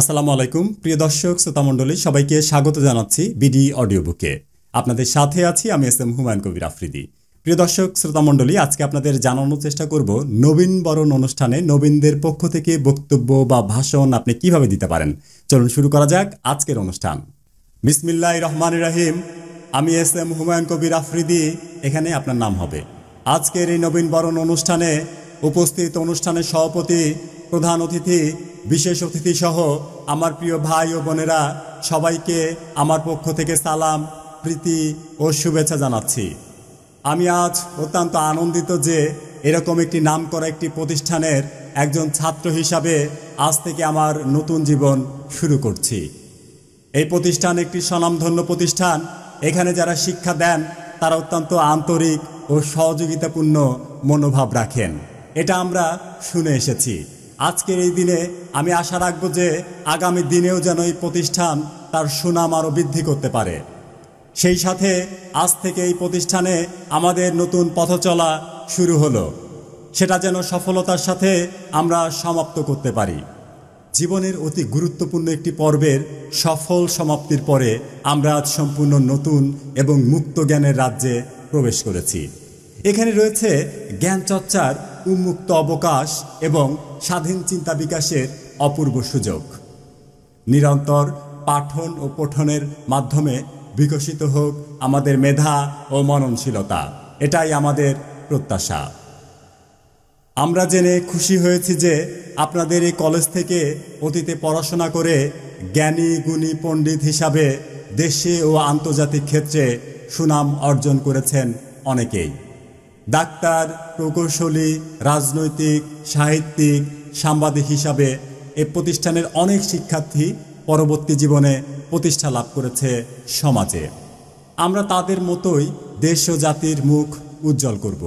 আসসালামু আলাইকুম প্রিয় দর্শক শ্রোতামণ্ডলী সবাইকে স্বাগত জানাচ্ছি বিডি অডিও বুকে আপনাদের সাথে আছি আমি এস এম হুমায়ুন কবির আফ্রিদি প্রিয় দর্শক শ্রোতামণ্ডলী আজকে আপনাদের জানানোর চেষ্টা করব নবীন বরণ অনুষ্ঠানে নবীনদের পক্ষ থেকে বক্তব্য বা ভাষণ আপনি কিভাবে দিতে পারেন চলুন শুরু করা যাক আজকের অনুষ্ঠান বিসমিল্লাহ রহমান রাহিম আমি এস এম হুমায়ুন কবির আফ্রিদি এখানে আপনার নাম হবে আজকের এই নবীন বরণ অনুষ্ঠানে উপস্থিত অনুষ্ঠানের সভাপতি প্রধান অতিথি বিশেষ অতিথি সহ আমার প্রিয় ভাই ও বোনেরা সবাইকে আমার পক্ষ থেকে সালাম প্রীতি ও শুভেচ্ছা জানাচ্ছি আমি আজ অত্যন্ত আনন্দিত যে এরকম একটি নাম করা একটি প্রতিষ্ঠানের একজন ছাত্র হিসাবে আজ থেকে আমার নতুন জীবন শুরু করছি এই প্রতিষ্ঠান একটি স্বনামধন্য প্রতিষ্ঠান এখানে যারা শিক্ষা দেন তারা অত্যন্ত আন্তরিক ও সহযোগিতাপূর্ণ মনোভাব রাখেন এটা আমরা শুনে এসেছি আজকের এই দিনে আমি আশা রাখব যে আগামী দিনেও যেন এই প্রতিষ্ঠান তার সুনাম আরও বৃদ্ধি করতে পারে সেই সাথে আজ থেকে এই প্রতিষ্ঠানে আমাদের নতুন পথ চলা শুরু হলো সেটা যেন সফলতার সাথে আমরা সমাপ্ত করতে পারি জীবনের অতি গুরুত্বপূর্ণ একটি পর্বের সফল সমাপ্তির পরে আমরা আজ সম্পূর্ণ নতুন এবং মুক্ত জ্ঞানের রাজ্যে প্রবেশ করেছি এখানে রয়েছে জ্ঞান চর্চার উন্মুক্ত অবকাশ এবং স্বাধীন চিন্তা বিকাশের অপূর্ব সুযোগ নিরন্তর পাঠন ও পঠনের মাধ্যমে বিকশিত হোক আমাদের মেধা ও মননশীলতা এটাই আমাদের প্রত্যাশা আমরা জেনে খুশি হয়েছি যে আপনাদের এই কলেজ থেকে অতীতে পড়াশোনা করে জ্ঞানী গুণী পণ্ডিত হিসাবে দেশে ও আন্তর্জাতিক ক্ষেত্রে সুনাম অর্জন করেছেন অনেকেই ডাক্তার প্রকৌশলী রাজনৈতিক সাহিত্যিক সাংবাদিক হিসাবে এ প্রতিষ্ঠানের অনেক শিক্ষার্থী পরবর্তী জীবনে প্রতিষ্ঠা লাভ করেছে সমাজে আমরা তাদের মতোই দেশ ও জাতির মুখ উজ্জ্বল করব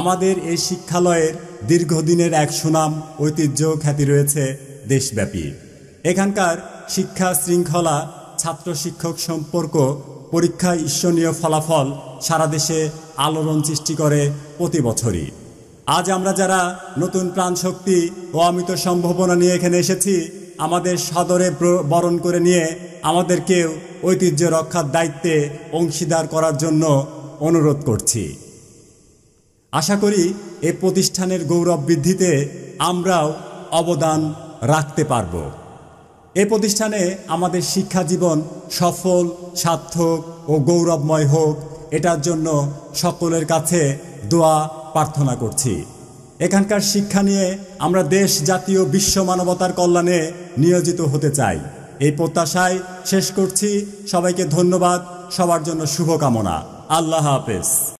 আমাদের এই শিক্ষালয়ের দীর্ঘদিনের এক সুনাম ঐতিহ্য খ্যাতি রয়েছে দেশব্যাপী এখানকার শিক্ষা শৃঙ্খলা ছাত্র শিক্ষক সম্পর্ক পরীক্ষায় ঈশ্বনীয় ফলাফল সারা দেশে আলোড়ন সৃষ্টি করে প্রতি বছরই আজ আমরা যারা নতুন প্রাণ শক্তি ও অমিত সম্ভাবনা নিয়ে এখানে এসেছি আমাদের সদরে বরণ করে নিয়ে আমাদেরকেও ঐতিহ্য রক্ষার দায়িত্বে অংশীদার করার জন্য অনুরোধ করছি আশা করি এ প্রতিষ্ঠানের গৌরব বৃদ্ধিতে আমরাও অবদান রাখতে পারবো এ প্রতিষ্ঠানে আমাদের শিক্ষা জীবন সফল সার্থক ও গৌরবময় হোক এটার জন্য সকলের কাছে দোয়া প্রার্থনা করছি এখানকার শিক্ষা নিয়ে আমরা দেশ জাতীয় বিশ্ব মানবতার কল্যাণে নিয়োজিত হতে চাই এই প্রত্যাশায় শেষ করছি সবাইকে ধন্যবাদ সবার জন্য শুভকামনা আল্লাহ হাফেজ